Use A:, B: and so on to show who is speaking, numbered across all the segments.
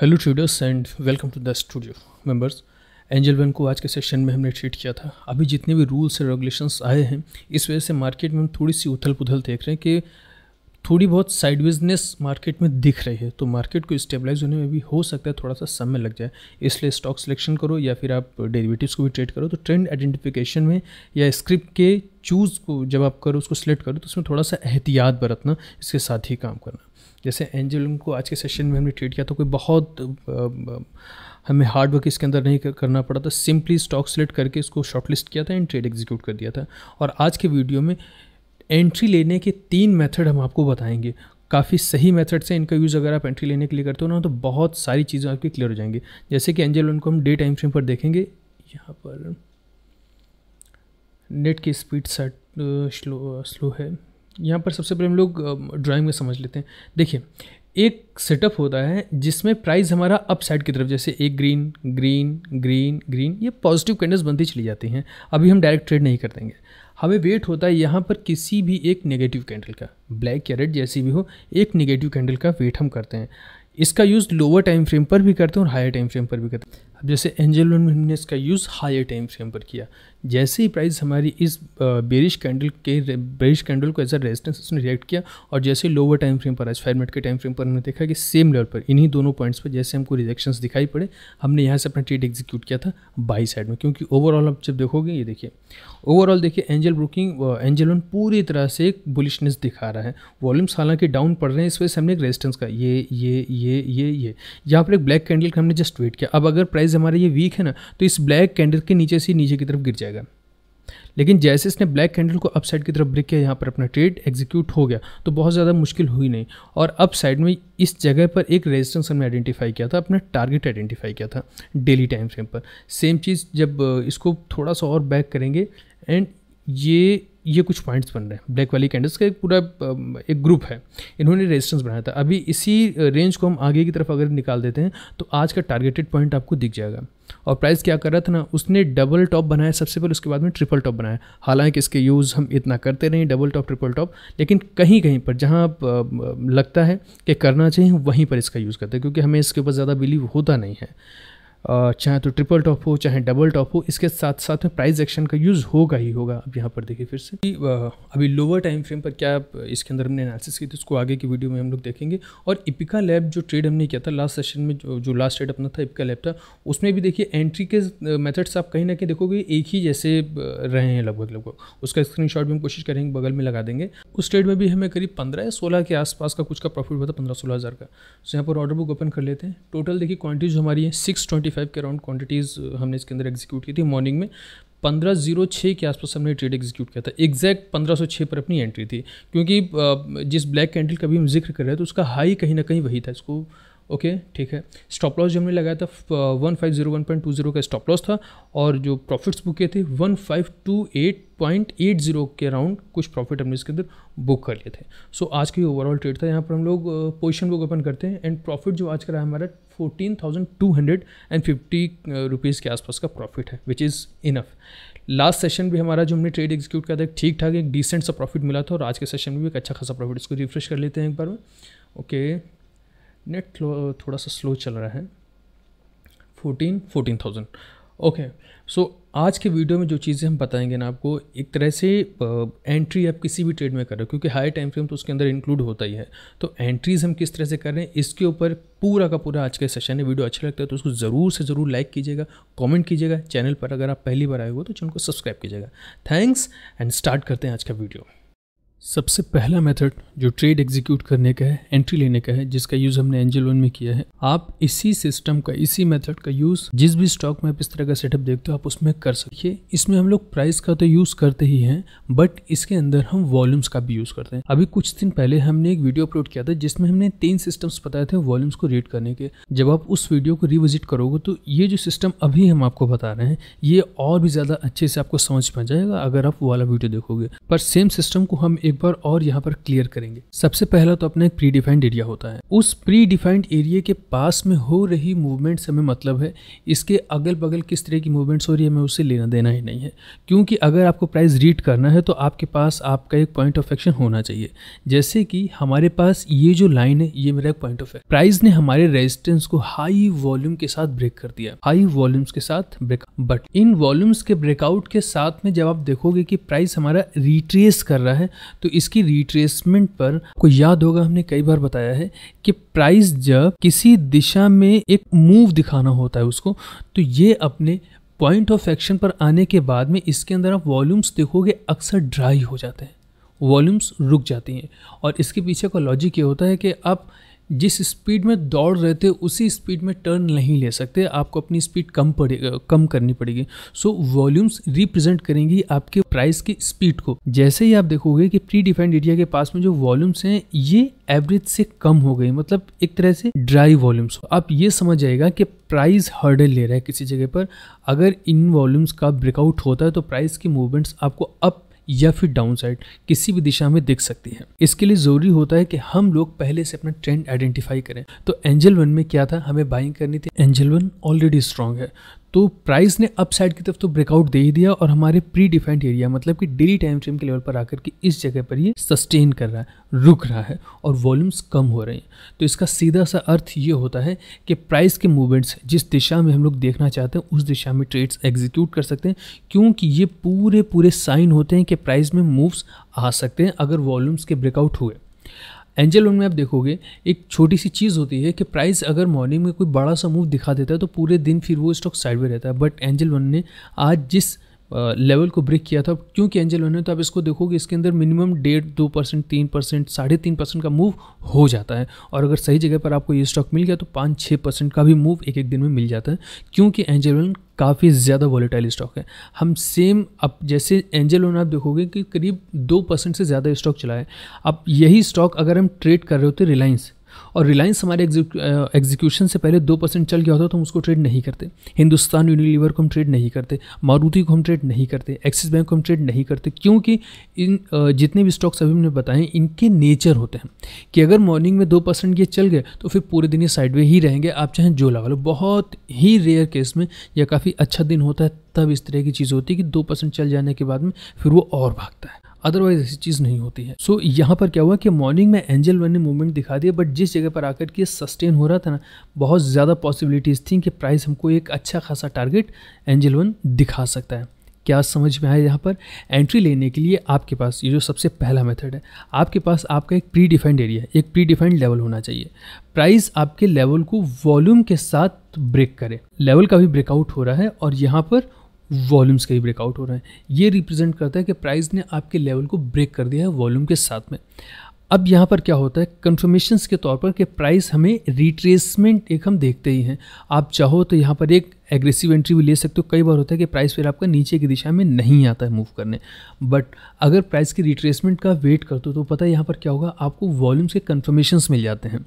A: Hello traders and welcome to the studio members Angel One को आज के session में हमने ट्रीट किया था अभी जितने भी रूल्स और रेगुलेशंस आए हैं इस वजह से मार्केट में हम थोड़ी सी उथल पुथल देख रहे हैं कि थोड़ी बहुत साइडवेजनेस मार्केट में दिख रही है तो मार्केट को स्टेबलाइज होने में भी हो सकता है थोड़ा सा समय लग जाए इसलिए स्टॉक सिलेक्शन करो या फिर आप डेरिवेटिव्स को भी ट्रेड करो तो ट्रेंड आइडेंटिफिकेशन में या स्क्रिप्ट के चूज़ को जब आप करो उसको सिलेक्ट करो तो उसमें थोड़ा सा एहतियात बरतना इसके साथ ही काम करना जैसे एंजल को आज के सेशन में हमने ट्रीट किया तो कोई बहुत हमें हार्ड वर्क इसके अंदर नहीं करना पड़ा था सिंपली स्टॉक सेलेक्ट करके इसको शॉर्टलिस्ट किया था एंड ट्रेड एग्जीक्यूट कर दिया था और आज के वीडियो में एंट्री लेने के तीन मेथड हम आपको बताएंगे काफ़ी सही मेथड से इनका यूज़ अगर आप एंट्री लेने के लिए करते हो ना तो बहुत सारी चीज़ें आपकी क्लियर हो जाएंगी जैसे कि एंजल उनको हम डे टाइम फ्रेम पर देखेंगे यहाँ पर नेट की स्पीड सेट स्लो स्लो है यहाँ पर सबसे पहले हम लोग ड्राइंग में समझ लेते हैं देखिए एक सेटअप होता है जिसमें प्राइस हमारा अप साइड की तरफ जैसे एक ग्रीन ग्रीन ग्रीन ग्रीन ये पॉजिटिव कैंडल्स बनती चली जाती हैं अभी हम डायरेक्ट ट्रेड नहीं कर देंगे हमें वेट होता है यहाँ पर किसी भी एक नेगेटिव कैंडल का ब्लैक या रेड जैसी भी हो एक नेगेटिव कैंडल का वेट हम करते हैं इसका यूज़ लोअर टाइम फ्रेम पर भी करते हैं और हायर टाइम फ्रेम पर भी करते हैं अब जैसे एंजल वन में हमने इसका यूज़ हायर टाइम फ्रेम पर किया जैसे ही प्राइस हमारी इस बेरिश कैंडल के बेरिश कैंडल को एज अ रेजिस्टेंस उसने रिएक्ट किया और जैसे लोअर टाइम फ्रेम पर आज फाइव मिनट के टाइम फ्रेम पर हमने देखा कि सेम लेवल पर इन्हीं दोनों पॉइंट्स पर जैसे हमको रिजेक्शन दिखाई पड़े हमने यहाँ से अपना ट्रेड एग्जीक्यूट किया था बाई साइड में क्योंकि ओवरऑल आप जब देखोगे ये देखिए ओवरऑल देखिए एंजल ब्रोकिंग एंजल वन पूरी तरह से एक बुलिशनेस दिखा रहा है वॉल्यूम्स हालांकि डाउन पड़ रहे हैं इस वजह से हमने एक रेजिस्टेंस का ये ये ये ये ये यहाँ पर एक ब्लैक कैंडल का हमने जस्ट वेट किया अब अगर प्राइस एज हमारा ये वीक है ना तो इस ब्लैक कैंडल के नीचे से नीचे की तरफ गिर जाएगा लेकिन जैसे इसने ब्लैक कैंडल को अप की तरफ ब्रेक किया यहाँ पर अपना ट्रेड एग्जीक्यूट हो गया तो बहुत ज़्यादा मुश्किल हुई नहीं और अप में इस जगह पर एक रेजिस्टेंस हमने आइडेंटिफाई किया था अपना टारगेट आइडेंटिफाई किया था डेली टाइम फ्रेम पर सेम चीज़ जब इसको थोड़ा सा और बैक करेंगे एंड ये ये कुछ पॉइंट्स बन रहे हैं ब्लैक वैली कैंडल्स का एक पूरा एक ग्रुप है इन्होंने रेजिस्टेंस बनाया था अभी इसी रेंज को हम आगे की तरफ अगर निकाल देते हैं तो आज का टारगेटेड पॉइंट आपको दिख जाएगा और प्राइस क्या कर रहा था ना उसने डबल टॉप बनाया सबसे पहले उसके बाद में ट्रिपल टॉप बनाया हालांकि इसके यूज़ हम इतना करते रहें डबल टॉप ट्रिपल टॉप लेकिन कहीं कहीं पर जहाँ लगता है कि करना चाहिए वहीं पर इसका यूज़ करते हैं क्योंकि हमें इसके ऊपर ज़्यादा बिलीव होता नहीं है चाहे तो ट्रिपल टॉप हो चाहे डबल टॉप हो इसके साथ साथ में प्राइस एक्शन का यूज़ होगा ही होगा अब यहाँ पर देखिए फिर से कि अभी लोअर टाइम फ्रेम पर क्या इसके अंदर हमने एनालिसिस की थी उसको आगे की वीडियो में हम लोग देखेंगे और इपिका लैब जो ट्रेड हमने किया था लास्ट सेशन में जो, जो लास्ट ट्रेड अपना था इपिका लैब था उसमें भी देखिए एंट्री के मेथड्स आप कहीं ना कहीं देखोगे एक ही जैसे रहे हैं लगभग लगभग उसका स्क्रीन भी हम कोशिश करेंगे बगल में लगा देंगे उस ट्रेड में भी हमें करीब पंद्रह या सोलह के आसपास का कुछ का प्रॉफिट हुआ था पंद्रह सोलह हज़ार का सो यहाँ पर ऑर्डर बुक ओपन कर लेते हैं टोटल देखिए क्वान्टिटीज हमारी है सिक्स ट्वेंटी फाइव के अराउंड क्वांटिटीज़ हमने इसके अंदर एग्जीक्यूट की थी मॉर्निंग में पंद्रह जीरो छः के आसपास हमने ट्रेड एग्जीक्यूट किया था एग्जैक्ट पंद्रह सौ छः पर अपनी एंट्री थी क्योंकि जिस ब्लैक कैंडल का भी हम जिक्र कर रहे हैं तो उसका हाई कहीं ना कहीं वही था इसको ओके okay, ठीक है स्टॉप लॉस जो हमने लगाया था one five zero one point two zero का स्टॉप लॉस था और जो प्रॉफिट्स बुक किए थे one five two eight point eight zero के अराउंड कुछ प्रॉफिट हमने इसके अंदर बुक कर लिए थे सो so, आज की ओवरऑल ट्रेड था यहाँ पर हम लोग पोजिशन बुक ओपन करते हैं एंड प्रॉफिट जो आज का रहा हमारा fourteen thousand two hundred and fifty rupees के आसपास का प्रॉफिट है which is enough last session भी हमारा जो हमने ट्रेड एग्जीक्यूट किया था ठीक ठाक एक डिसेंट सा प्रॉफिट मिला था और आज के सेशन में भी एक अच्छा खासा प्रॉफिट इसको रिफ्रेश कर लेते हैं एक बार में ओके नेट थोड़ा सा स्लो चल रहा है fourteen fourteen thousand okay okay. So so, आज के वीडियो में जो चीज़ें हम बताएंगे ना आपको एक तरह से एंट्री आप किसी भी ट्रेड में कर रहे हो क्योंकि हाई टाइम फ्रेम तो उसके अंदर इंक्लूड होता ही है तो एंट्रीज़ हम किस तरह से कर रहे हैं इसके ऊपर पूरा का पूरा आज के सेशन है वीडियो अच्छा लगता है तो उसको ज़रूर से ज़रूर लाइक कीजिएगा कॉमेंट कीजिएगा चैनल पर अगर आप पहली बार आए हो तो चैनल को सब्सक्राइब कीजिएगा थैंक्स एंड स्टार्ट करते हैं आज का वीडियो सबसे पहला मेथड जो ट्रेड एग्जीक्यूट करने का है एंट्री लेने का है जिसका यूज़ हमने एंजल वन में किया है आप इसी सिस्टम का इसी मेथड का यूज़ जिस भी स्टॉक में आप इस तरह का सेटअप देखते हो आप उसमें कर सकिए इसमें हम लोग प्राइस का तो यूज़ करते ही हैं बट इसके अंदर हम वॉल्यूम्स का भी यूज़ करते हैं अभी कुछ दिन पहले हमने एक वीडियो अपलोड किया था जिसमें हमने तीन सिस्टम बताए थे वॉल्यूम्स को रीड करने के जब आप उस वीडियो को रिविजिट करोगे तो ये जो सिस्टम अभी हम आपको बता रहे हैं ये और भी ज़्यादा अच्छे से आपको समझ में जाएगा अगर आप वाला वीडियो देखोगे पर सेम सिस्टम को हम एक एक बार और यहाँ पर क्लियर करेंगे सबसे पहला तो अपना एक प्री डिफाइंड एरिया होता है उस प्री डिफाइंड एरिया के पास में हो रही मूवमेंट से हमें मतलब है इसके अगल बगल किस तरह की मूवमेंट्स हो रही है हमें उसे लेना देना ही नहीं है क्योंकि अगर आपको प्राइस रीड करना है तो आपके पास आपका एक पॉइंट ऑफ एक्शन होना चाहिए जैसे कि हमारे पास ये जो लाइन है ये मेरा एक पॉइंट ऑफ एक्शन प्राइस ने हमारे रेजिस्टेंस को हाई वॉल्यूम के साथ ब्रेक कर दिया हाई वॉल्यूम्स के साथ ब्रेक बट इन वॉल्यूम्स के ब्रेकआउट के साथ में जब आप देखोगे कि प्राइस हमारा रिट्रेस कर रहा है तो इसकी रिट्रेसमेंट पर आपको याद होगा हमने कई बार बताया है कि प्राइस जब किसी दिशा में एक मूव दिखाना होता है उसको तो ये अपने पॉइंट ऑफ एक्शन पर आने के बाद में इसके अंदर आप वॉल्यूम्स देखोगे अक्सर ड्राई हो जाते हैं वॉल्यूम्स रुक जाती हैं और इसके पीछे का लॉजिक ये होता है कि आप जिस स्पीड में दौड़ रहे थे उसी स्पीड में टर्न नहीं ले सकते आपको अपनी स्पीड कम पड़ेगा कम करनी पड़ेगी सो वॉल्यूम्स रिप्रेजेंट करेंगी आपके प्राइस की स्पीड को जैसे ही आप देखोगे कि प्री डिफाइंड एरिया के पास में जो वॉल्यूम्स हैं ये एवरेज से कम हो गई मतलब एक तरह से ड्राई वॉल्यूम्स आप ये समझ जाएगा कि प्राइस हर्डल ले रहा है किसी जगह पर अगर इन वॉल्यूम्स का ब्रेकआउट होता है तो प्राइस की मूवमेंट्स आपको अप या फिर डाउनसाइड किसी भी दिशा में दिख सकती है इसके लिए जरूरी होता है कि हम लोग पहले से अपना ट्रेंड आइडेंटिफाई करें तो एंजल वन में क्या था हमें बाइंग करनी थी एंजल वन ऑलरेडी स्ट्रांग है तो प्राइस ने अप साइड की तरफ तो ब्रेकआउट दे ही दिया और हमारे प्री डिफाइंड एरिया मतलब कि डेली टाइम फ्रेम के लेवल पर आकर के इस जगह पर ये सस्टेन कर रहा है रुक रहा है और वॉल्यूम्स कम हो रहे हैं तो इसका सीधा सा अर्थ ये होता है कि प्राइस के मूवमेंट्स जिस दिशा में हम लोग देखना चाहते हैं उस दिशा में ट्रेड्स एग्जीक्यूट कर सकते हैं क्योंकि ये पूरे पूरे साइन होते हैं कि प्राइस में मूव्स आ सकते हैं अगर वॉल्यूम्स के ब्रेकआउट हुए एंजल वन में आप देखोगे एक छोटी सी चीज़ होती है कि प्राइस अगर मॉर्निंग में कोई बड़ा सा मूव दिखा देता है तो पूरे दिन फिर वो स्टॉक साइड में रहता है बट एंजल वन ने आज जिस लेवल को ब्रेक किया था क्योंकि एंजल वन है तो आप इसको देखोगे इसके अंदर मिनिमम डेढ़ दो परसेंट तीन परसेंट साढ़े तीन परसेंट का मूव हो जाता है और अगर सही जगह पर आपको ये स्टॉक मिल गया तो पाँच छः परसेंट का भी मूव एक एक दिन में मिल जाता है क्योंकि एंजल वन काफ़ी ज़्यादा वॉलेटाइल स्टॉक है हम सेम अब जैसे एंजल वन आप देखोगे कि करीब दो परसेंट से ज़्यादा स्टॉक चला है अब यही स्टॉक अगर हम ट्रेड कर रहे होते रिलायंस और रिलायंस हमारे एग्जीक्यूशन से पहले दो परसेंट चल गया होता तो हम उसको ट्रेड नहीं करते हिंदुस्तान यूनिलीवर को हम ट्रेड नहीं करते मारुति को हम ट्रेड नहीं करते एक्सिस बैंक को हम ट्रेड नहीं करते क्योंकि इन जितने भी स्टॉक्स अभी हमने बताए इनके नेचर होते हैं कि अगर मॉर्निंग में दो परसेंट ये चल गए तो फिर पूरे दिन ये साइडवे ही रहेंगे आप चाहे जो लगा लो बहुत ही रेयर केस में या काफ़ी अच्छा दिन होता है तब इस तरह की चीज़ होती है कि दो परसेंट चल जाने के बाद में फिर वो और भागता है अदरवाइज ऐसी चीज नहीं होती है सो so, यहाँ पर क्या हुआ कि मॉर्निंग में एंजल वन ने मूवमेंट दिखा दिया बट जिस जगह पर आकर के सस्टेन हो रहा था ना बहुत ज़्यादा पॉसिबिलिटीज थी कि प्राइस हमको एक अच्छा खासा टारगेट एंजल वन दिखा सकता है क्या समझ में आया यहाँ पर एंट्री लेने के लिए आपके पास ये जो सबसे पहला मेथड है आपके पास आपका एक प्री डिफाइंड एरिया एक प्री डिफाइंड लेवल होना चाहिए प्राइस आपके लेवल को वॉल्यूम के साथ ब्रेक करे लेवल का भी ब्रेकआउट हो रहा है और यहाँ पर वॉल्यूम्स का ही ब्रेकआउट हो रहे हैं ये रिप्रेजेंट करता है कि प्राइस ने आपके लेवल को ब्रेक कर दिया है वॉल्यूम के साथ में अब यहाँ पर क्या होता है कन्फर्मेशंस के तौर पर कि प्राइस हमें रिट्रेसमेंट एक हम देखते ही हैं आप चाहो तो यहाँ पर एक एग्रेसिव एंट्री भी ले सकते हो कई बार होता है कि प्राइस फिर आपका नीचे की दिशा में नहीं आता है मूव करने बट अगर प्राइस की रिट्रेसमेंट का वेट करते हो तो पता है यहाँ पर क्या होगा आपको वॉल्यूम्स के कन्फर्मेशंस मिल जाते हैं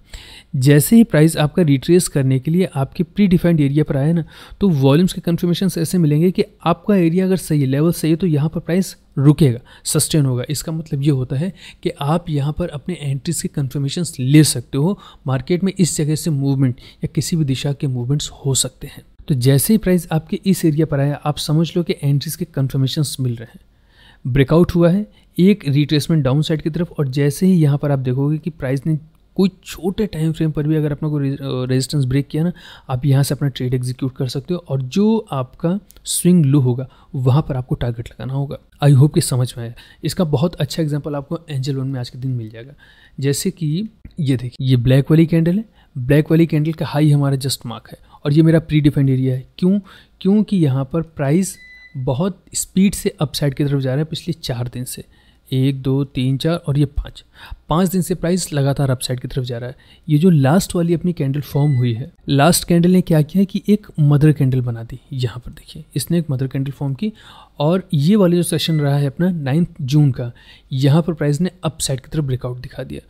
A: जैसे ही प्राइस आपका रिट्रेस करने के लिए आपके प्री डिफाइंड एरिया पर आए ना तो वॉल्यूम्स के कन्फर्मेशन ऐसे मिलेंगे कि आपका एरिया अगर सही है लेवल सही है तो यहाँ पर प्राइस रुकेगा सस्टेन होगा इसका मतलब ये होता है कि आप यहाँ पर अपने एंट्रीज के कन्फर्मेशन ले सकते हो मार्केट में इस जगह से मूवमेंट या किसी भी दिशा के मूवमेंट्स हो सकते हैं तो जैसे ही प्राइस आपके इस एरिया पर आया आप समझ लो कि एंट्रीज के कन्फर्मेशन मिल रहे हैं ब्रेकआउट हुआ है एक रिट्रेसमेंट डाउन साइड की तरफ और जैसे ही यहाँ पर आप देखोगे कि प्राइस ने कोई छोटे टाइम फ्रेम पर भी अगर अपना को रेजिस्टेंस ब्रेक किया ना आप यहाँ से अपना ट्रेड एग्जीक्यूट कर सकते हो और जो आपका स्विंग लो होगा वहाँ पर आपको टारगेट लगाना होगा आई होप कि समझ में आया इसका बहुत अच्छा एग्जाम्पल आपको एंजल वन में आज के दिन मिल जाएगा जैसे कि ये देखिए ये ब्लैक वाली कैंडल है ब्लैक वाली कैंडल का हाई हमारा जस्ट मार्क है और ये मेरा प्री डिफेंड एरिया है क्यों क्योंकि यहाँ पर प्राइस बहुत स्पीड से अपसाइड की तरफ जा रहा है पिछले चार दिन से एक दो तीन चार और ये पाँच पाँच दिन से प्राइस लगातार अपसाइड की तरफ जा रहा है ये जो लास्ट वाली अपनी कैंडल फॉर्म हुई है लास्ट कैंडल ने क्या किया है कि एक मदर कैंडल बना दी यहाँ पर देखिए इसने एक मदर कैंडल फॉर्म की और ये वाले जो सेशन रहा है अपना नाइन्थ जून का यहाँ पर प्राइस ने अपसाइड की तरफ ब्रेकआउट दिखा दिया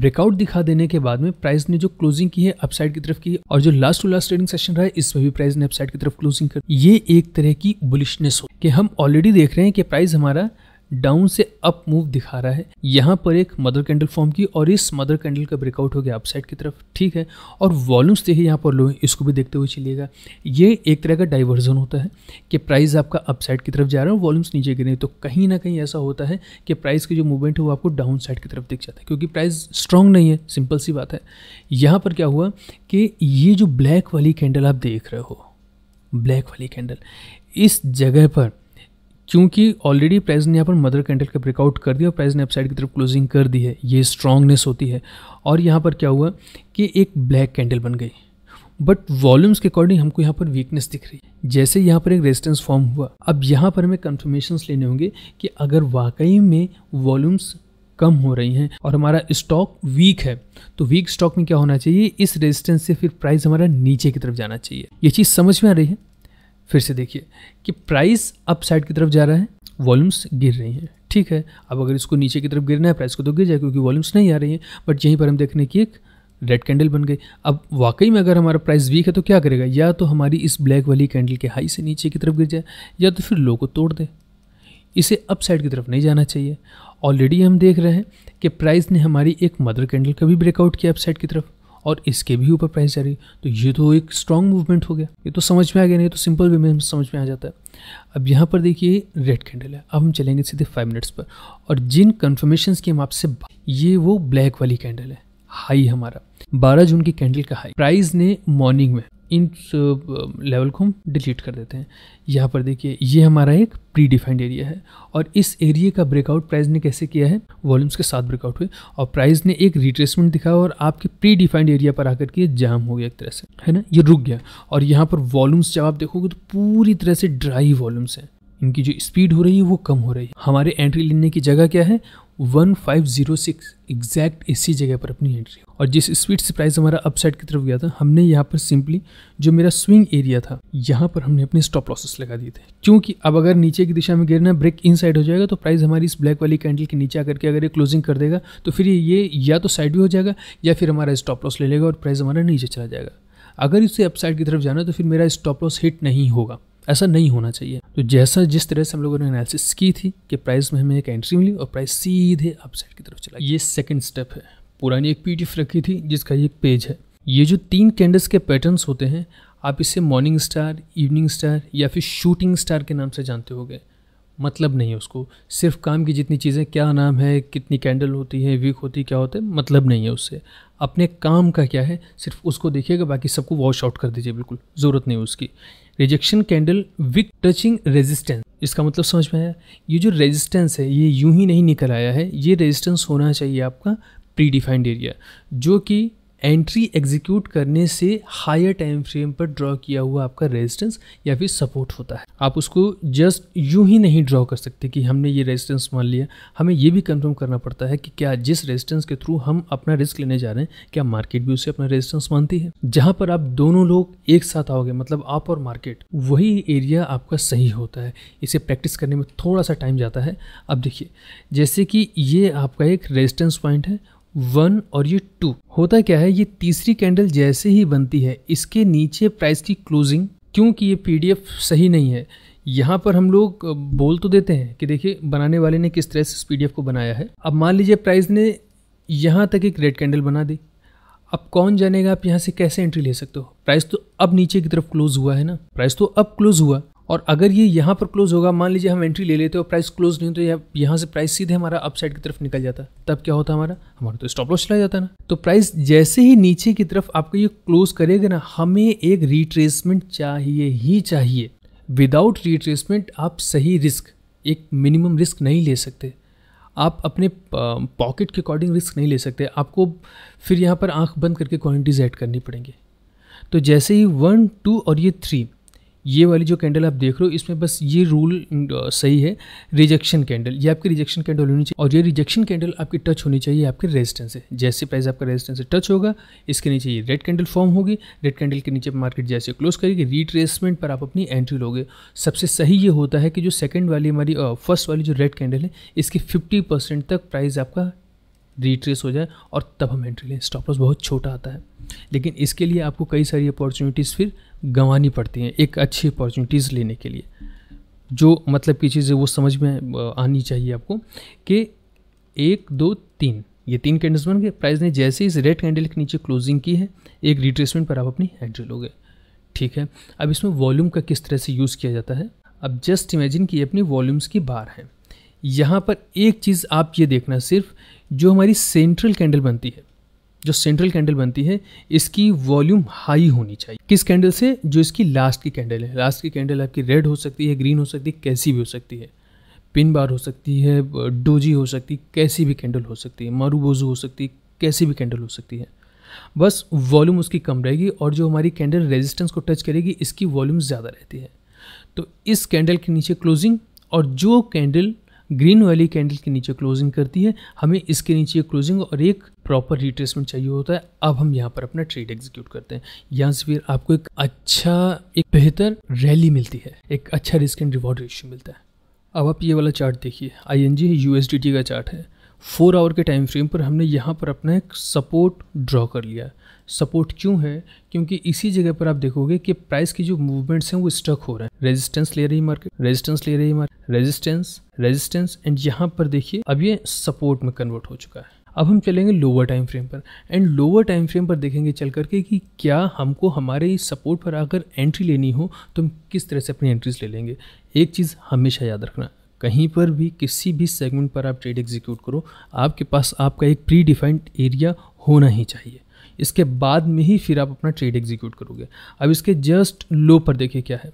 A: ब्रेकआउट दिखा देने के बाद में प्राइस ने जो क्लोजिंग की है अपसाइड की तरफ की और जो last to last trading session रहा है इसमें भी प्राइस ने अपसाइड की तरफ क्लोजिंग कर ये एक तरह की बुलिशनेस हो कि हम ऑलरेडी देख रहे हैं कि प्राइस हमारा डाउन से अप मूव दिखा रहा है यहाँ पर एक मदर कैंडल फॉर्म की और इस मदर कैंडल का ब्रेकआउट हो गया अपसाइड की तरफ ठीक है और वॉल्यूम्स देखिए यहाँ पर लो इसको भी देखते हुए चलिएगा ये एक तरह का डाइवर्जन होता है कि प्राइस आपका अपसाइड की तरफ जा रहा है और वॉल्यूम्स नीचे गिरे तो कहीं ना कहीं ऐसा होता है कि प्राइस की जो मूवमेंट है वो आपको डाउन साइड की तरफ दिख जाता है क्योंकि प्राइस स्ट्रांग नहीं है सिंपल सी बात है यहाँ पर क्या हुआ कि ये जो ब्लैक वाली कैंडल आप देख रहे हो ब्लैक वाली कैंडल इस जगह पर क्योंकि ऑलरेडी प्राइस ने यहाँ पर मदर कैंडल का ब्रेकआउट कर दिया और प्राइस ने अपसाइड की तरफ क्लोजिंग कर दी है ये स्ट्रांगनेस होती है और यहाँ पर क्या हुआ कि एक ब्लैक कैंडल बन गई बट वॉल्यूम्स के अकॉर्डिंग हमको यहाँ पर वीकनेस दिख रही है जैसे यहाँ पर एक रेजिस्टेंस फॉर्म हुआ अब यहाँ पर हमें कन्फर्मेशन लेने होंगे कि अगर वाकई में वॉल्यूम्स कम हो रही हैं और हमारा स्टॉक वीक है तो वीक स्टॉक में क्या होना चाहिए इस रेजिस्टेंस से फिर प्राइस हमारा नीचे की तरफ जाना चाहिए ये चीज़ समझ में आ रही है फिर से देखिए कि प्राइस अप साइड की तरफ जा रहा है वॉल्यूम्स गिर रही हैं ठीक है अब अगर इसको नीचे की तरफ गिरना है प्राइस को तो गिर जाए क्योंकि वॉल्यूम्स नहीं आ रही हैं बट यहीं पर हम देखने की एक रेड कैंडल बन गई अब वाकई में अगर हमारा प्राइस वीक है तो क्या करेगा या तो हमारी इस ब्लैक वाली कैंडल के हाई से नीचे की तरफ गिर जाए या तो फिर लो को तोड़ दे इसे अप साइड की तरफ नहीं जाना चाहिए ऑलरेडी हम देख रहे हैं कि प्राइस ने हमारी एक मदर कैंडल का भी ब्रेकआउट किया अप साइड की तरफ और इसके भी ऊपर प्राइस जा रही तो ये तो एक स्ट्रॉन्ग मूवमेंट हो गया ये तो समझ में आ गया नहीं तो सिंपल वे में समझ में आ जाता है अब यहाँ पर देखिए रेड कैंडल है अब हम चलेंगे सीधे फाइव मिनट्स पर और जिन कन्फर्मेशन की हम आपसे ये वो ब्लैक वाली कैंडल है हाई हमारा 12 जून की कैंडल का हाई प्राइस ने मॉर्निंग में इन लेवल को हम डिलीट कर देते हैं यहाँ पर देखिए ये हमारा एक प्री डिफाइंड एरिया है और इस एरिया का ब्रेकआउट प्राइस ने कैसे किया है वॉल्यूम्स के साथ ब्रेकआउट हुए और प्राइस ने एक रिट्रेसमेंट दिखाया और आपके प्री डिफाइंड एरिया पर आकर के जाम हो गया एक तरह से है ना ये रुक गया और यहाँ पर वॉल्यूम्स जब आप देखोगे तो पूरी तरह से ड्राई वॉल्यूम्स हैं इनकी जो स्पीड हो रही है वो कम हो रही है हमारे एंट्री लेने की जगह क्या है 1506 एग्जैक्ट इसी जगह पर अपनी एंट्री और जिस स्पीड से प्राइस हमारा अपसाइड की तरफ गया था हमने यहाँ पर सिंपली जो मेरा स्विंग एरिया था यहाँ पर हमने अपने स्टॉप लॉसेस लगा दिए थे क्योंकि अब अगर नीचे की दिशा में गिरना ब्रेक इन हो जाएगा तो प्राइस हमारी इस ब्लैक वाली कैंडल के नीचे आकर के अगर ये क्लोजिंग कर देगा तो फिर ये या तो साइड भी हो जाएगा या फिर हमारा स्टॉप लॉस ले लेगा और प्राइस हमारा नीचे चला जाएगा अगर इसे अपसाइड की तरफ जाना तो फिर मेरा स्टॉप लॉस हिट नहीं होगा ऐसा नहीं होना चाहिए तो जैसा जिस तरह से हम लोगों ने एनालिसिस की थी कि प्राइस में हमें एक एंट्री मिली और प्राइस सीधे अपसाइड की तरफ चला ये सेकेंड स्टेप है पुरानी एक पी रखी थी जिसका एक पेज है ये जो तीन कैंडल्स के पैटर्न्स होते हैं आप इसे मॉर्निंग स्टार इवनिंग स्टार या फिर शूटिंग स्टार के नाम से जानते हो मतलब नहीं है उसको सिर्फ काम की जितनी चीज़ें क्या नाम है कितनी कैंडल होती है वीक होती क्या होता है मतलब नहीं है उससे अपने काम का क्या है सिर्फ उसको देखिएगा बाकी सबको वॉश आउट कर दीजिए बिल्कुल ज़रूरत नहीं उसकी rejection candle wick touching resistance इसका मतलब समझ में आया ये जो रेजिस्टेंस है ये यूं ही नहीं निकल आया है ये रेजिस्टेंस होना चाहिए आपका प्री डिफाइंड एरिया जो कि एंट्री एग्जीक्यूट करने से हायर टाइम फ्रेम पर ड्रॉ किया हुआ आपका रेजिस्टेंस या फिर सपोर्ट होता है आप उसको जस्ट यूं ही नहीं ड्रॉ कर सकते कि हमने ये रेजिस्टेंस मान लिया हमें ये भी कंफर्म करना पड़ता है कि क्या जिस रेजिस्टेंस के थ्रू हम अपना रिस्क लेने जा रहे हैं क्या मार्केट भी उसे अपना रेजिस्टेंस मानती है जहाँ पर आप दोनों लोग एक साथ आओगे मतलब आप और मार्केट वही एरिया आपका सही होता है इसे प्रैक्टिस करने में थोड़ा सा टाइम जाता है अब देखिए जैसे कि ये आपका एक रेजिस्टेंस पॉइंट है वन और ये टू होता क्या है ये तीसरी कैंडल जैसे ही बनती है इसके नीचे प्राइस की क्लोजिंग क्योंकि ये पी सही नहीं है यहाँ पर हम लोग बोल तो देते हैं कि देखिए बनाने वाले ने किस तरह से इस पी को बनाया है अब मान लीजिए प्राइस ने यहाँ तक एक रेड कैंडल बना दी अब कौन जानेगा आप यहाँ से कैसे एंट्री ले सकते हो प्राइस तो अब नीचे की तरफ क्लोज हुआ है ना प्राइस तो अब क्लोज हुआ और अगर ये यहाँ पर क्लोज़ होगा मान लीजिए हम एंट्री ले लेते हो प्राइस क्लोज नहीं तो यह, यहाँ से प्राइस सीधे हमारा अपसाइड की तरफ निकल जाता तब क्या होता हमारा हमारा तो स्टॉप लॉस चला जाता ना तो प्राइस जैसे ही नीचे की तरफ आपको ये क्लोज करेगा ना हमें एक रिट्रेसमेंट चाहिए ही चाहिए विदाउट रिट्रेसमेंट आप सही रिस्क एक मिनिमम रिस्क नहीं ले सकते आप अपने पॉकेट के अकॉर्डिंग रिस्क नहीं ले सकते आपको फिर यहाँ पर आंख बंद करके क्वान्टिटीज़ ऐड करनी पड़ेंगे तो जैसे ही वन टू और ये थ्री ये वाली जो कैंडल आप देख रहे हो इसमें बस ये रूल सही है रिजेक्शन कैंडल ये आपकी रिजेक्शन कैंडल होनी चाहिए और ये रिजेक्शन कैंडल आपकी टच होनी चाहिए आपके रेजिस्टेंस से जैसे प्राइस आपका रेजिस्टेंस से टच होगा इसके नीचे ये रेड कैंडल फॉर्म होगी रेड कैंडल के नीचे मार्केट जैसे क्लोज करेगी रिट्रेसमेंट पर आप अपनी एंट्री लोगे सबसे सही ये होता है कि जो सेकेंड वाली हमारी फर्स्ट वाली जो रेड कैंडल है इसकी फिफ्टी तक प्राइस आपका रिट्रेस हो जाए और तब हम एंट्री लें स्टॉप लॉस बहुत छोटा आता है लेकिन इसके लिए आपको कई सारी अपॉर्चुनिटीज़ फिर गंवानी पड़ती हैं एक अच्छी अपॉर्चुनिटीज़ लेने के लिए जो मतलब की चीज़ें वो समझ में आनी चाहिए आपको कि एक दो तीन ये तीन कैंडल्स बन गए प्राइस ने जैसे ही इस रेड कैंडल के नीचे क्लोजिंग की है एक रिट्रेसमेंट पर आप अपनी एंट्री लोगे ठीक है अब इसमें वॉल्यूम का किस तरह से यूज़ किया जाता है अब जस्ट इमेजिन कि ये अपनी वॉल्यूम्स की बार है यहाँ पर एक चीज़ आप ये देखना सिर्फ जो हमारी सेंट्रल कैंडल बनती है जो सेंट्रल कैंडल बनती है इसकी वॉल्यूम हाई होनी चाहिए किस कैंडल से जो इसकी लास्ट की कैंडल है लास्ट की कैंडल आपकी रेड हो सकती है ग्रीन हो सकती है कैसी भी हो सकती है पिन बार हो सकती है डोजी हो सकती है कैसी भी कैंडल हो सकती है मारूबोजू हो सकती है कैसी भी कैंडल हो सकती है बस वॉल्यूम उसकी कम रहेगी और जो हमारी कैंडल रेजिस्टेंस को टच करेगी इसकी वॉल्यूम ज़्यादा रहती है तो इस कैंडल के नीचे क्लोजिंग और जो कैंडल ग्रीन वाली कैंडल के नीचे क्लोजिंग करती है हमें इसके नीचे क्लोजिंग और एक प्रॉपर रिट्रेसमेंट चाहिए होता है अब हम यहाँ पर अपना ट्रेड एग्जीक्यूट करते हैं यहाँ से फिर आपको एक अच्छा एक बेहतर रैली मिलती है एक अच्छा रिस्क एंड रिवॉर्ड रेशियो मिलता है अब आप ये वाला चार्ट देखिए I N G D T का चार्ट है फोर आवर के टाइम फ्रेम पर हमने यहाँ पर अपना एक सपोर्ट ड्रॉ कर लिया सपोर्ट क्यों है क्योंकि इसी जगह पर आप देखोगे कि प्राइस की जो मूवमेंट्स हैं वो स्टक हो रहे हैं रेजिस्टेंस ले रही मार्केट रेजिस्टेंस ले रही मार्केट रेजिस्टेंस रेजिस्टेंस एंड यहाँ पर देखिए अब ये सपोर्ट में कन्वर्ट हो चुका है अब हम चलेंगे लोअर टाइम फ्रेम पर एंड लोअर टाइम फ्रेम पर देखेंगे चल करके कि क्या हमको हमारे इस सपोर्ट पर अगर एंट्री लेनी हो तो हम किस तरह से अपनी एंट्रीज ले लेंगे एक चीज़ हमेशा याद रखना कहीं पर भी किसी भी सेगमेंट पर आप ट्रेड एग्जीक्यूट करो आपके पास आपका एक प्री डिफाइंड एरिया होना ही चाहिए इसके बाद में ही फिर आप अपना ट्रेड एग्जीक्यूट करोगे अब इसके जस्ट लो पर देखिए क्या है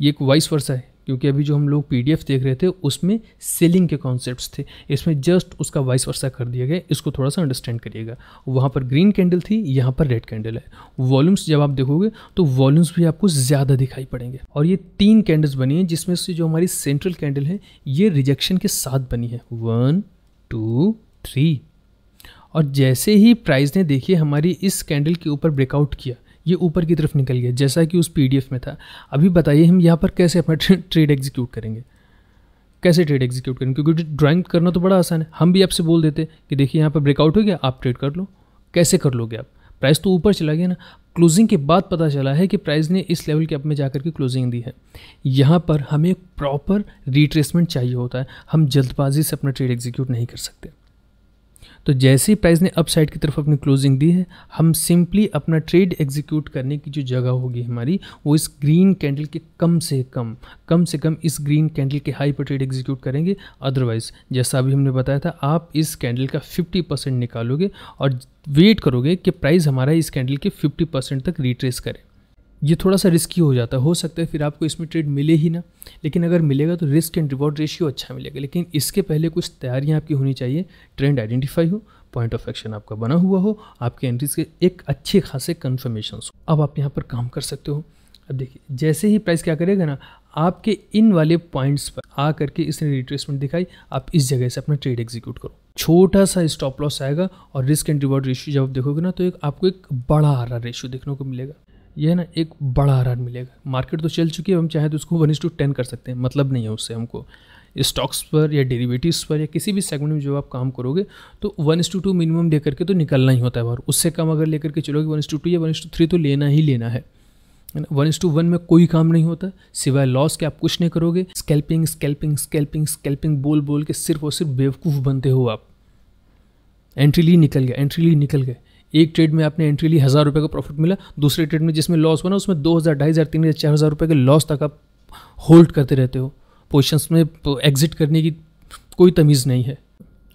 A: ये एक वाइस वर्सा है क्योंकि अभी जो हम लोग पी देख रहे थे उसमें सेलिंग के कॉन्सेप्ट्स थे इसमें जस्ट उसका वाइस वर्षा कर दिया गया इसको थोड़ा सा अंडरस्टैंड करिएगा वहाँ पर ग्रीन कैंडल थी यहाँ पर रेड कैंडल है वॉल्यूम्स जब आप देखोगे तो वॉल्यूम्स भी आपको ज़्यादा दिखाई पड़ेंगे और ये तीन कैंडल्स बनी हैं जिसमें से जो हमारी सेंट्रल कैंडल है ये रिजेक्शन के साथ बनी है वन टू थ्री और जैसे ही प्राइस ने देखिए हमारी इस कैंडल के ऊपर ब्रेकआउट किया ये ऊपर की तरफ निकल गया जैसा कि उस पी में था अभी बताइए हम यहाँ पर कैसे अपना ट्रेड एग्जीक्यूट करेंगे कैसे ट्रेड एग्जीक्यूट करेंगे क्योंकि ड्राइंग करना तो बड़ा आसान है हम भी आपसे बोल देते कि देखिए यहाँ पर ब्रेकआउट हो गया आप ट्रेड कर लो कैसे कर लोगे आप प्राइस तो ऊपर चला गया ना क्लोजिंग के बाद पता चला है कि प्राइस ने इस लेवल के अप में जाकर के क्लोजिंग दी है यहाँ पर हमें प्रॉपर रिट्रेसमेंट चाहिए होता है हम जल्दबाजी से अपना ट्रेड एग्जीक्यूट नहीं कर सकते तो जैसे ही प्राइस ने अप साइड की तरफ अपनी क्लोजिंग दी है हम सिंपली अपना ट्रेड एग्जीक्यूट करने की जो जगह होगी हमारी वो इस ग्रीन कैंडल के कम से कम कम से कम इस ग्रीन कैंडल के हाई पर ट्रेड एग्जीक्यूट करेंगे अदरवाइज़ जैसा अभी हमने बताया था आप इस कैंडल का 50 परसेंट निकालोगे और वेट करोगे कि प्राइस हमारा इस कैंडल के 50 परसेंट तक रिट्रेस करें ये थोड़ा सा रिस्की हो जाता है हो सकता है फिर आपको इसमें ट्रेड मिले ही ना लेकिन अगर मिलेगा तो रिस्क एंड रिवॉर्ड रेशियो अच्छा मिलेगा लेकिन इसके पहले कुछ तैयारियाँ आपकी होनी चाहिए ट्रेंड आइडेंटिफाई हो पॉइंट ऑफ एक्शन आपका बना हुआ हो आपके एंट्रीज के एक अच्छे खासे कन्फर्मेशन हो अब आप यहाँ पर काम कर सकते हो अब देखिए जैसे ही प्राइस क्या करेगा ना आपके इन वाले पॉइंट्स पर आ करके इसने रिट्रेसमेंट दिखाई आप इस जगह से अपना ट्रेड एग्जीक्यूट करो छोटा सा स्टॉप लॉस आएगा और रिस्क एंड रिवॉर्ड रेशियो जब आप देखोगे ना तो एक आपको एक बड़ा आ रहा रेशियो देखने को मिलेगा यह ना एक बड़ा आर मिलेगा मार्केट तो चल चुकी है हम चाहे तो उसको वन टू टेन कर सकते हैं मतलब नहीं है उससे हमको स्टॉक्स पर या डेरिवेटिव्स पर या किसी भी सेगमेंट में जो आप काम करोगे तो वन टू टू मिनिमम ले करके तो निकलना ही होता है और उससे कम अगर लेकर के चलोगे वन टू टू या वन टू थ्री तो लेना ही लेना है वन टू वन में कोई काम नहीं होता सिवाय लॉस के आप कुछ नहीं करोगे स्केल्पिंग स्केल्पिंग स्केल्पिंग स्केल्पिंग बोल बोल के सिर्फ और सिर्फ बेवकूफ़ बनते हो आप एंट्री ली निकल गए एंट्री ली निकल गए एक ट्रेड में आपने एंट्री ली हज़ार रुपये का प्रॉफिट मिला दूसरे ट्रेड में जिसमें लॉस बना उसमें दो हज़ार ढाई हज़ार तीन हज़ार चार हज़ार रुपये के लॉस तक आप होल्ड करते रहते हो पोजिशंस में एग्जिट तो करने की कोई तमीज़ नहीं है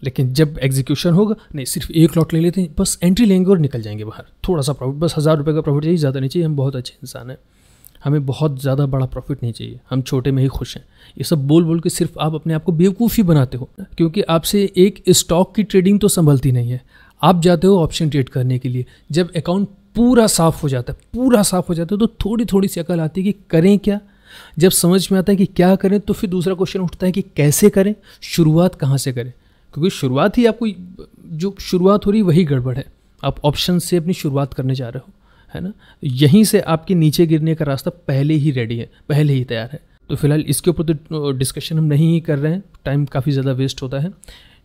A: लेकिन जब एग्जीक्यूशन होगा नहीं सिर्फ एक लॉट ले लेते हैं बस एंट्री लेंगे और निकल जाएंगे बाहर थोड़ा सा प्रॉफिट बस हज़ार रुपये का प्रॉफिट चाहिए ज़्यादा नहीं चाहिए हम बहुत अच्छे इंसान हैं हमें बहुत ज़्यादा बड़ा प्रॉफिट नहीं चाहिए हम छोटे में ही खुश हैं ये सब बोल बोल के सिर्फ आप अपने आप को बेवकूफ़ी बनाते हो क्योंकि आपसे एक स्टॉक की ट्रेडिंग तो संभलती नहीं है आप जाते हो ऑप्शन ट्रेड करने के लिए जब अकाउंट पूरा साफ हो जाता है पूरा साफ हो जाता है तो थोड़ी थोड़ी सी अकल आती है कि करें क्या जब समझ में आता है कि क्या करें तो फिर दूसरा क्वेश्चन उठता है कि कैसे करें शुरुआत कहाँ से करें क्योंकि शुरुआत ही आपको जो शुरुआत हो रही वही गड़बड़ है आप ऑप्शन से अपनी शुरुआत करने जा रहे हो है ना यहीं से आपके नीचे गिरने का रास्ता पहले ही रेडी है पहले ही तैयार है तो फिलहाल इसके ऊपर तो डिस्कशन हम नहीं ही कर रहे हैं टाइम काफ़ी ज़्यादा वेस्ट होता है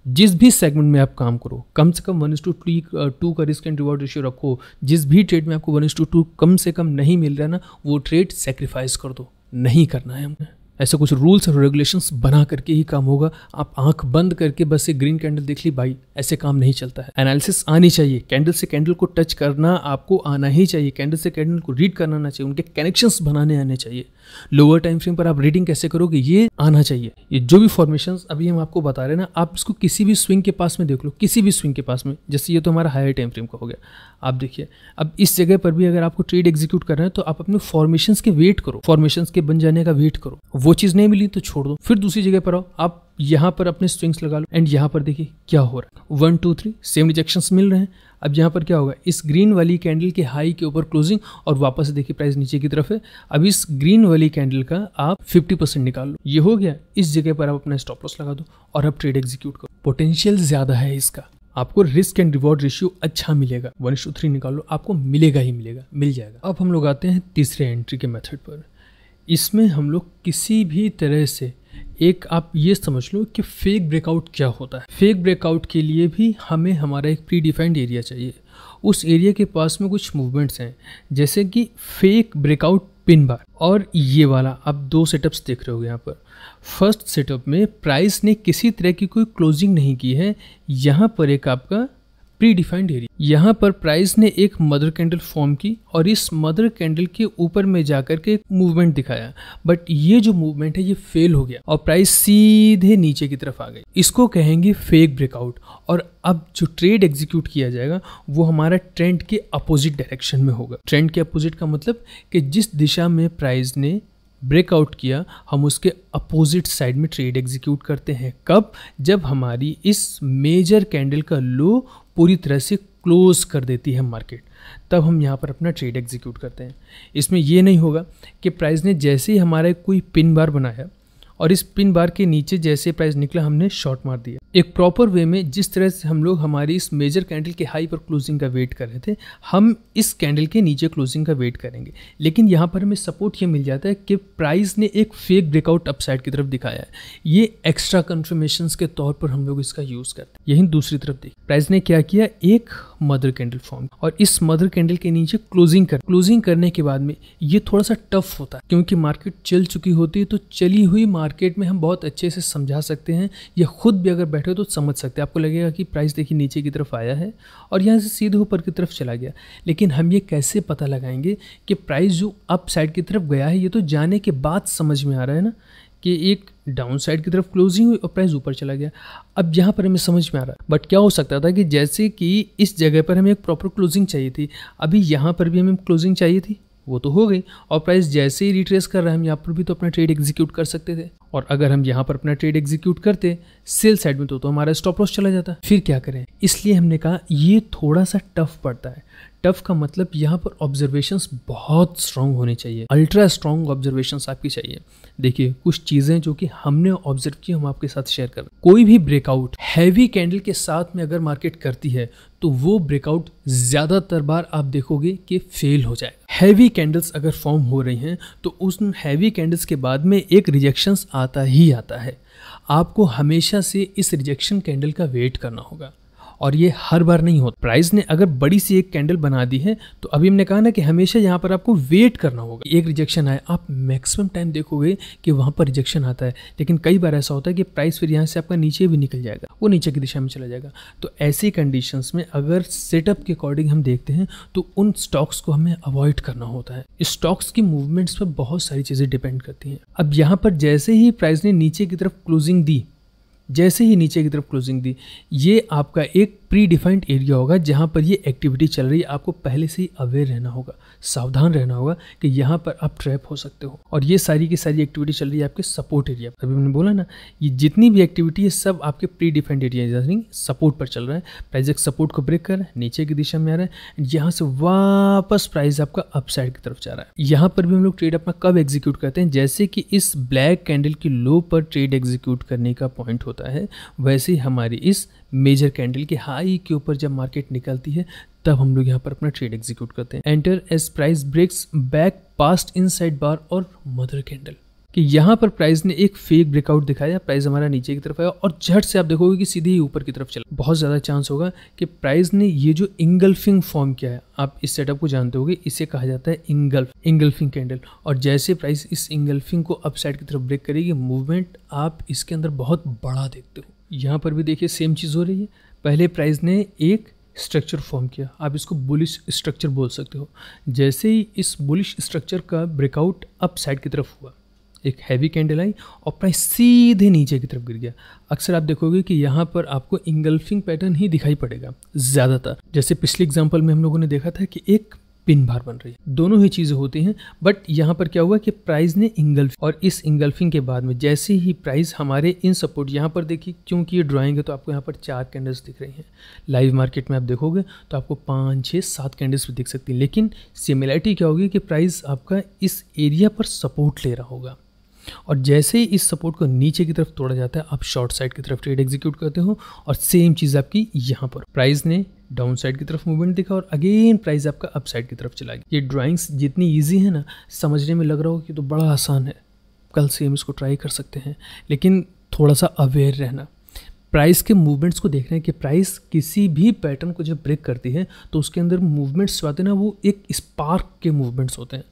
A: जिस भी सेगमेंट में आप काम करो कम से कम one is to three two का रिस्क एंड रिवॉर्ड रेशियो रखो जिस भी ट्रेड में आपको वन इज टू टू कम से कम नहीं मिल रहा है ना वो ट्रेड सेक्रीफाइस कर दो नहीं करना है हमें ऐसे कुछ रूल्स और रेगुलेशंस बना करके ही काम होगा आप आंख बंद करके बस एक ग्रीन कैंडल देख ली भाई ऐसे काम नहीं चलता है एनालिसिस आनी चाहिए कैंडल से कैंडल को टच करना आपको आना ही चाहिए कैंडल से कैंडल को रीड करना आना चाहिए उनके कनेक्शंस बनाने आने चाहिए लोअर टाइम फ्रेम पर आप रीडिंग कैसे करोगे ये आना चाहिए ये जो भी फॉर्मेशन अभी हम आपको बता रहे हैं ना आप इसको किसी भी स्विंग के पास में देख लो किसी भी स्विंग के पास में जैसे ये तो हमारा हायर टाइम फ्रेम का हो गया आप देखिए अब इस जगह पर भी अगर आपको ट्रेड एग्जीक्यूट करना है तो आप अपने फॉर्मेशन के वेट करो फॉर्मेशन के बन जाने का वेट करो वो चीज़ नहीं मिली तो छोड़ दो फिर दूसरी जगह पर आओ आप यहाँ पर अपने स्विंग्स लगा लो एंड यहाँ पर देखिए क्या हो रहा है one to three same rejection मिल रहे हैं अब यहाँ पर क्या होगा इस ग्रीन वाली कैंडल के हाई के ऊपर क्लोजिंग और वापस देखिए प्राइस नीचे की तरफ है अब इस ग्रीन वाली कैंडल का आप 50 परसेंट निकाल लो ये हो गया इस जगह पर आप अपना स्टॉप लॉस लगा दो और अब ट्रेड एग्जीक्यूट करो पोटेंशियल ज़्यादा है इसका आपको रिस्क एंड रिवॉर्ड रेशियो अच्छा मिलेगा वन इशू थ्री लो आपको मिलेगा ही मिलेगा मिल जाएगा अब हम लोग आते हैं तीसरे एंट्री के मेथड पर इसमें हम लोग किसी भी तरह से एक आप ये समझ लो कि फेक ब्रेकआउट क्या होता है फेक ब्रेकआउट के लिए भी हमें हमारा एक प्री डिफाइंड एरिया चाहिए उस एरिया के पास में कुछ मूवमेंट्स हैं जैसे कि फेक ब्रेकआउट पिन बार और ये वाला आप दो सेटअप्स देख रहे हो यहाँ पर फर्स्ट सेटअप में प्राइस ने किसी तरह की कोई क्लोजिंग नहीं की है यहाँ पर एक आपका प्री डिफाइंड एरिया यहाँ पर प्राइस ने एक मदर कैंडल फॉर्म की और इस मदर कैंडल के ऊपर में जाकर के मूवमेंट दिखाया बट ये जो मूवमेंट है ये फेल हो गया और प्राइस सीधे नीचे की तरफ आ गई इसको कहेंगे फेक ब्रेकआउट और अब जो ट्रेड एग्जीक्यूट किया जाएगा वो हमारा ट्रेंड के अपोजिट डायरेक्शन में होगा ट्रेंड के अपोजिट का मतलब कि जिस दिशा में प्राइस ने ब्रेकआउट किया हम उसके अपोजिट साइड में ट्रेड एग्जीक्यूट करते हैं कब जब हमारी इस मेजर कैंडल का लो पूरी तरह से क्लोज कर देती है मार्केट तब हम यहाँ पर अपना ट्रेड एग्जीक्यूट करते हैं इसमें यह नहीं होगा कि प्राइस ने जैसे ही हमारा कोई पिन बार बनाया और इस पिन बार के नीचे जैसे प्राइस निकला हमने शॉर्ट मार दिया एक प्रॉपर वे में जिस तरह से हम लोग हमारी इस मेजर कैंडल के हाई पर क्लोजिंग का वेट कर रहे थे हम इस कैंडल के नीचे क्लोजिंग का वेट करेंगे लेकिन यहाँ पर हमें सपोर्ट ये मिल जाता है कि प्राइस ने एक फेक ब्रेकआउट अपसाइड की तरफ दिखाया है ये एक्स्ट्रा कन्फर्मेशन के तौर पर हम लोग इसका यूज़ करते हैं यही दूसरी तरफ देख प्राइस ने क्या किया एक मदर कैंडल फॉर्म और इस मदर कैंडल के नीचे क्लोजिंग कर क्लोजिंग करने के बाद में ये थोड़ा सा टफ होता है क्योंकि मार्केट चल चुकी होती है तो चली हुई मार्केट में हम बहुत अच्छे से समझा सकते हैं या ख़ुद भी अगर बैठे हो तो समझ सकते हैं आपको लगेगा कि प्राइस देखिए नीचे की तरफ आया है और यहाँ से सीधे ऊपर की तरफ चला गया लेकिन हम ये कैसे पता लगाएंगे कि प्राइस जो अप साइड की तरफ गया है ये तो जाने के बाद समझ में आ रहा है ना कि एक डाउन साइड की तरफ क्लोजिंग हुई और प्राइस ऊपर चला गया अब यहाँ पर हमें समझ में आ रहा है बट क्या हो सकता था कि जैसे कि इस जगह पर हमें एक प्रॉपर क्लोजिंग चाहिए थी अभी यहाँ पर भी हमें क्लोजिंग चाहिए थी वो तो हो गई और प्राइस जैसे ही रिट्रेस कर रहा है हम यहाँ पर भी तो अपना ट्रेड एग्जीक्यूट कर सकते थे और अगर हम यहाँ पर अपना ट्रेड एग्जीक्यूट करते सेल साइड में तो, तो हमारा स्टॉप लॉस चला जाता फिर क्या करें इसलिए हमने कहा ये थोड़ा सा टफ पड़ता है टफ का मतलब यहाँ पर ऑब्जर्वेशन बहुत स्ट्रांग होने चाहिए अल्ट्रा स्ट्रांग ऑब्जर्वेशन आपकी चाहिए देखिए कुछ चीज़ें जो कि हमने ऑब्जर्व की हम आपके साथ शेयर कर कोई भी ब्रेकआउट हैवी कैंडल के साथ में अगर मार्केट करती है तो वो ब्रेकआउट ज़्यादातर बार आप देखोगे कि फेल हो जाए हैवी कैंडल्स अगर फॉर्म हो रही हैं तो उस हैवी कैंडल्स के बाद में एक रिजेक्शन आता ही आता है आपको हमेशा से इस रिजेक्शन कैंडल का वेट करना होगा और ये हर बार नहीं होता प्राइस ने अगर बड़ी सी एक कैंडल बना दी है तो अभी हमने कहा ना कि हमेशा यहाँ पर आपको वेट करना होगा एक रिजेक्शन आए आप मैक्सिमम टाइम देखोगे कि वहाँ पर रिजेक्शन आता है लेकिन कई बार ऐसा होता है कि प्राइस फिर यहाँ से आपका नीचे भी निकल जाएगा वो नीचे की दिशा में चला जाएगा तो ऐसी कंडीशन में अगर सेटअप के अकॉर्डिंग हम देखते हैं तो उन स्टॉक्स को हमें अवॉइड करना होता है स्टॉक्स की मूवमेंट्स पर बहुत सारी चीज़ें डिपेंड करती हैं अब यहाँ पर जैसे ही प्राइस ने नीचे की तरफ क्लोजिंग दी जैसे ही नीचे की तरफ क्लोजिंग दी ये आपका एक प्री डिफाइंड एरिया होगा जहाँ पर ये एक्टिविटी चल रही है आपको पहले से ही अवेयर रहना होगा सावधान रहना होगा कि यहाँ पर आप ट्रैप हो सकते हो और ये सारी की सारी एक्टिविटी चल रही है आपके सपोर्ट एरिया पर अभी मैंने बोला ना ये जितनी भी एक्टिविटी है सब आपके प्री डिफाइंड एरिया यानी सपोर्ट पर चल रहा है प्राइज एक सपोर्ट को ब्रेक कर नीचे की दिशा में आ रहा है यहाँ से वापस प्राइस आपका अपसाइड की तरफ जा रहा है यहाँ पर भी हम लोग ट्रेड अपना कब एग्जीक्यूट करते हैं जैसे कि इस ब्लैक कैंडल की लो पर ट्रेड एग्जीक्यूट करने का पॉइंट होता है वैसे हमारी इस मेजर कैंडल के हाई के ऊपर जब मार्केट निकलती है तब हम लोग यहाँ पर अपना ट्रेड एग्जीक्यूट करते हैं enter as price breaks back past in bar और मदर कैंडल कि यहाँ पर प्राइस ने एक फेक ब्रेकआउट दिखाया प्राइस हमारा नीचे की तरफ आया और झट से आप देखोगे कि सीधे ही ऊपर की तरफ चला बहुत ज़्यादा चांस होगा कि प्राइस ने ये जो इंगल्फिंग फॉर्म किया है आप इस सेटअप को जानते होगे इसे कहा जाता है इंगल्फ इंगल्फिंग कैंडल और जैसे प्राइस इस इंगल्फिंग को अपसाइड की तरफ ब्रेक करेगी मूवमेंट आप इसके अंदर बहुत बड़ा देखते हो यहाँ पर भी देखिए सेम चीज़ हो रही है पहले प्राइस ने एक स्ट्रक्चर फॉर्म किया आप इसको बुलिश स्ट्रक्चर बोल सकते हो जैसे ही इस बुलिश स्ट्रक्चर का ब्रेकआउट अप साइड की तरफ हुआ एक हैवी कैंडल आई और प्राइस सीधे नीचे की तरफ गिर गया अक्सर आप देखोगे कि यहाँ पर आपको इंगल्फिंग पैटर्न ही दिखाई पड़ेगा ज़्यादातर जैसे पिछले एग्जाम्पल में हम लोगों ने देखा था कि एक पिन बार बन रही है दोनों ही चीज़ें होती हैं बट यहाँ पर क्या हुआ कि प्राइस ने इंगल्फ और इस इंगल्फिंग के बाद में जैसे ही प्राइस हमारे इन सपोर्ट यहाँ पर देखिए क्योंकि ये ड्राइंग है तो आपको यहाँ पर चार कैंडल्स दिख रही हैं लाइव मार्केट में आप देखोगे तो आपको पाँच छः सात कैंडल्स भी दिख सकती हैं लेकिन सिमिलैरिटी क्या होगी कि प्राइस आपका इस एरिया पर सपोर्ट ले रहा होगा और जैसे ही इस सपोर्ट को नीचे की तरफ तोड़ा जाता है आप शॉर्ट साइड की तरफ ट्रेड एग्जीक्यूट करते हो और सेम चीज़ आपकी यहाँ पर प्राइस ने डाउन साइड की तरफ मूवमेंट दिखा और अगेन प्राइस आपका अप साइड की तरफ चला गया ये ड्राइंग्स जितनी ईजी है ना समझने में लग रहा हो कि तो बड़ा आसान है कल से हम इसको ट्राई कर सकते हैं लेकिन थोड़ा सा अवेयर रहना प्राइस के मूवमेंट्स को देखना है कि प्राइस किसी भी पैटर्न को जब ब्रेक करती है तो उसके अंदर मूवमेंट्स जो आते हैं ना वो एक स्पार्क के मूवमेंट्स होते हैं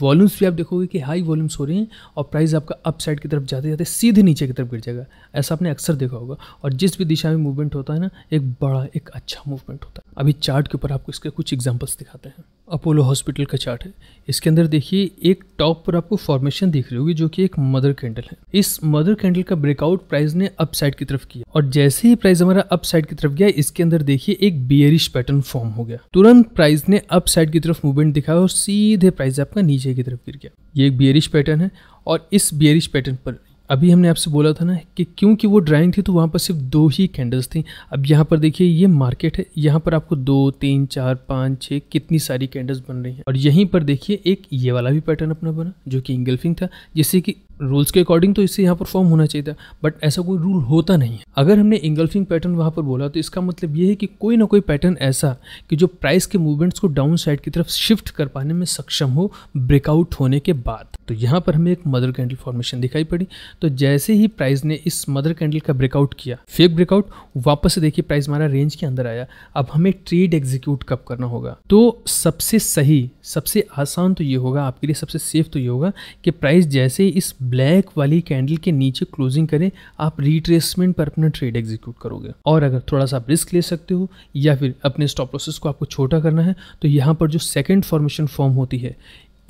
A: वॉल्यूम्स भी आप देखोगे कि हाई वॉल्यूम्स हो रही हैं और प्राइस आपका अप साइड की तरफ जाते जाते सीधे नीचे की तरफ गिर जाएगा ऐसा आपने अक्सर देखा होगा और जिस भी दिशा में मूवमेंट होता है ना एक बड़ा एक अच्छा मूवमेंट होता है अभी चार्ट के ऊपर आपको इसके कुछ एग्जाम्पल्स दिखाते हैं अपोलो हॉस्पिटल का चार्ट है इसके अंदर देखिए एक टॉप पर आपको फॉर्मेशन दिख रही होगी जो कि एक मदर कैंडल है इस मदर कैंडल का ब्रेकआउट प्राइस ने अप साइड की तरफ किया और जैसे ही प्राइस हमारा अप साइड की तरफ गया इसके अंदर देखिए एक बियरिश पैटर्न फॉर्म हो गया तुरंत प्राइस ने अप साइड की तरफ मूवमेंट दिखाया और सीधे प्राइस आपका नीचे की तरफ गिर गया ये एक बियरिश पैटर्न है और इस बियरिश पैटर्न पर अभी हमने आपसे बोला था ना कि क्योंकि वो ड्राइंग थी तो वहाँ पर सिर्फ दो ही कैंडल्स थी अब यहाँ पर देखिए ये मार्केट है यहाँ पर आपको दो तीन चार पाँच छः कितनी सारी कैंडल्स बन रही हैं और यहीं पर देखिए एक ये वाला भी पैटर्न अपना बना जो कि इंगल्फिंग था जिससे कि रूल्स के अकॉर्डिंग तो इससे यहाँ पर फॉर्म होना चाहिए था बट ऐसा कोई रूल होता नहीं है अगर हमने इंगल्फिंग पैटर्न वहाँ पर बोला तो इसका मतलब ये है कि कोई ना कोई पैटर्न ऐसा कि जो प्राइस के मूवमेंट्स को डाउन साइड की तरफ शिफ्ट कर पाने में सक्षम हो ब्रेकआउट होने के बाद तो यहाँ पर हमें एक मदर कैंडल फॉर्मेशन दिखाई पड़ी तो जैसे ही प्राइस ने इस मदर कैंडल का ब्रेकआउट किया फेक ब्रेकआउट वापस से देखिए प्राइस हमारा रेंज के अंदर आया अब हमें ट्रेड एग्जीक्यूट कब करना होगा तो सबसे सही सबसे आसान तो ये होगा आपके लिए सबसे सेफ तो ये होगा कि प्राइस जैसे ही इस ब्लैक वाली कैंडल के नीचे क्लोजिंग करें आप रिट्रेसमेंट पर अपना ट्रेड एग्जीक्यूट करोगे और अगर थोड़ा सा आप रिस्क ले सकते हो या फिर अपने स्टॉप लॉसेस को आपको छोटा करना है तो यहाँ पर जो सेकेंड फॉर्मेशन फॉर्म होती है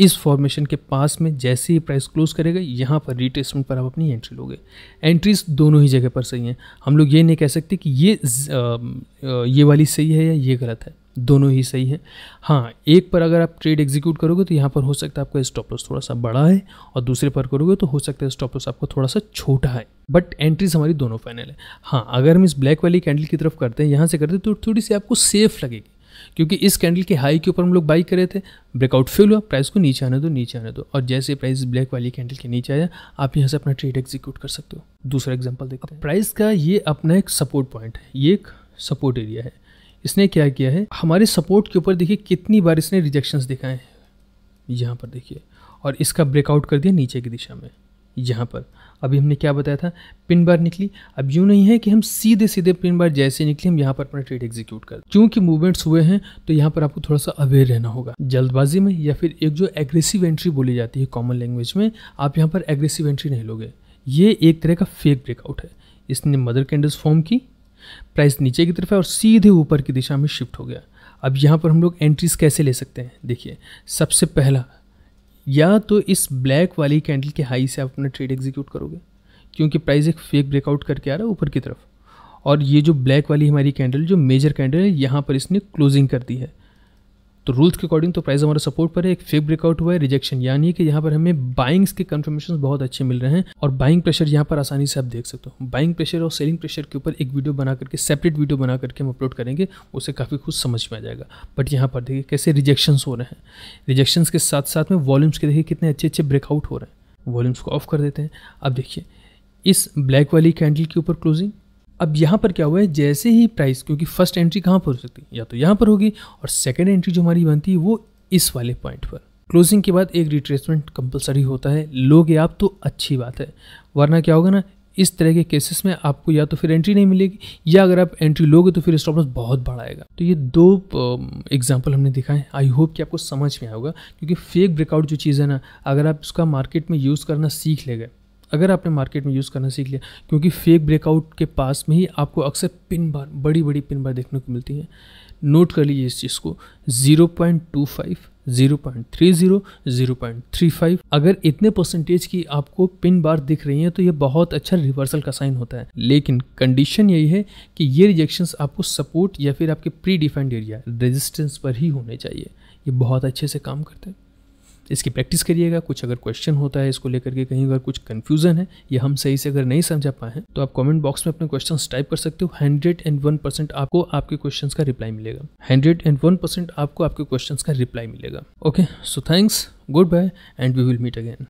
A: इस फॉर्मेशन के पास में जैसे ही प्राइस क्लोज करेगा यहाँ पर रिट्रेसमेंट पर आप अपनी एंट्री लोगे एंट्रीज दोनों ही जगह पर सही हैं हम लोग ये नहीं कह सकते कि ये ये वाली सही है या ये गलत है दोनों ही सही हैं हाँ एक पर अगर आप ट्रेड एग्जीक्यूट करोगे तो यहाँ पर हो सकता है आपका स्टॉप लॉस थोड़ा सा बड़ा है और दूसरे पर करोगे तो हो सकता है स्टॉप लॉस आपका थोड़ा सा छोटा है बट एंट्रीज हमारी दोनों फाइनल है हाँ अगर हम इस ब्लैक वाली कैंडल की तरफ करते हैं यहाँ से करते हैं तो थोड़ी सी आपको सेफ लगेगी क्योंकि इस कैंडल के हाई के ऊपर हम लोग बाई करे थे ब्रेकआउट फेल हुआ प्राइस को नीचे आने दो नीचे आने दो और जैसे प्राइस ब्लैक वाली कैंडल के नीचे आया आप यहाँ से अपना ट्रेड एग्जीक्यूट कर सकते हो दूसरा एग्जाम्पल देखते हैं प्राइस का ये अपना एक सपोर्ट पॉइंट है ये एक सपोर्ट एरिया है इसने क्या किया है हमारे सपोर्ट के ऊपर देखिए कितनी बार इसने रिजेक्शन दिखाए हैं यहाँ पर देखिए और इसका ब्रेकआउट कर दिया नीचे की दिशा में यहाँ पर अभी हमने क्या बताया था पिन बार निकली अब यूँ नहीं है कि हम सीधे सीधे पिन बार जैसे निकली हम यहाँ पर अपना ट्रेड एग्जीक्यूट कर क्योंकि मूवमेंट्स हुए हैं तो यहाँ पर आपको थोड़ा सा अवेयर रहना होगा जल्दबाजी में या फिर एक जो एग्रेसिव एंट्री बोली जाती है कॉमन लैंग्वेज में आप यहाँ पर एग्रेसिव एंट्री नहीं लोगे ये एक तरह का फेक ब्रेकआउट है इसने मदर कैंडल्स फॉर्म की प्राइस नीचे की तरफ है और सीधे ऊपर की दिशा में शिफ्ट हो गया अब यहाँ पर हम लोग एंट्रीज़ कैसे ले सकते हैं देखिए सबसे पहला या तो इस ब्लैक वाली कैंडल के हाई से आप अपना ट्रेड एग्जीक्यूट करोगे क्योंकि प्राइस एक फेक ब्रेकआउट करके आ रहा है ऊपर की तरफ और ये जो ब्लैक वाली हमारी कैंडल जो मेजर कैंडल है यहाँ पर इसने क्लोजिंग कर दी है तो रूल्स के अकॉर्डिंग तो प्राइस हमारा सपोर्ट पर है एक फेक ब्रेकआउट हुआ है रिजेक्शन यानी कि यहाँ पर हमें बाइंग्स के कन्फर्मेशन बहुत अच्छे मिल रहे हैं और बाइंग प्रेशर यहाँ पर आसानी से आप देख सकते हो बाइंग प्रेशर और सेलिंग प्रेशर के ऊपर एक वीडियो बना करके सेपरेट वीडियो बना करके हम अपलोड करेंगे उसे काफ़ी कुछ समझ में आ जाएगा बट यहाँ पर देखिए कैसे रिजेक्शन हो रहे हैं रिजेक्शन के साथ साथ में वॉल्यूम्स के देखिए कितने अच्छे अच्छे ब्रेकआउट हो रहे हैं वॉल्यूम्स को ऑफ कर देते हैं अब देखिए इस ब्लैक वाली कैंडल के ऊपर क्लोजिंग अब यहाँ पर क्या हुआ है जैसे ही प्राइस क्योंकि फर्स्ट एंट्री कहाँ पर हो सकती है या तो यहाँ पर होगी और सेकेंड एंट्री जो हमारी बनती है वो इस वाले पॉइंट पर क्लोजिंग के बाद एक रिट्रेसमेंट कंपलसरी होता है लोगे आप तो अच्छी बात है वरना क्या होगा ना इस तरह के केसेस में आपको या तो फिर एंट्री नहीं मिलेगी या अगर आप एंट्री लोगे तो फिर स्टॉप लॉस बहुत बड़ा आएगा तो ये दो एग्जांपल हमने दिखाए आई होप कि आपको समझ में आएगा क्योंकि फेक ब्रेकआउट जो चीज़ है ना अगर आप उसका मार्केट में यूज़ करना सीख ले गए अगर आपने मार्केट में यूज़ करना सीख लिया क्योंकि फेक ब्रेकआउट के पास में ही आपको अक्सर पिन बार बड़ी बड़ी पिन बार देखने को मिलती हैं नोट कर लीजिए इस चीज़ को zero point two five zero point three zero zero point three five अगर इतने परसेंटेज की आपको पिन बार दिख रही है तो ये बहुत अच्छा रिवर्सल का साइन होता है लेकिन कंडीशन यही है कि ये रिजेक्शंस आपको सपोर्ट या फिर आपके प्री डिफाइंड एरिया रेजिस्टेंस पर ही होने चाहिए ये बहुत अच्छे से काम करते हैं इसकी प्रैक्टिस करिएगा कुछ अगर क्वेश्चन होता है इसको लेकर के कहीं अगर कुछ कन्फ्यूजन है या हम सही से अगर नहीं समझा पाए हैं तो आप कमेंट बॉक्स में अपने क्वेश्चन टाइप कर सकते हो हंड्रेड एंड वन परसेंट आपको आपके क्वेश्चन का रिप्लाई मिलेगा हंड्रेड एंड वन परसेंट आपको आपके क्वेश्चन का रिप्लाई मिलेगा okay so thanks goodbye and we will meet again